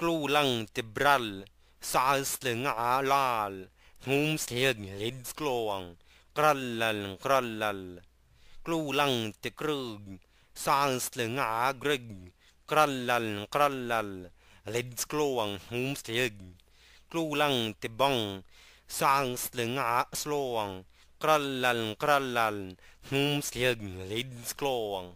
skolan till brall, sarsling alal, homsted ridskloan, krallal krallal, klolan till krug, sarsling agrygg, krallal krallal, ridskloan homsted, klolan a bang, sarsling kralal krallal krallal, homsted ridskloan.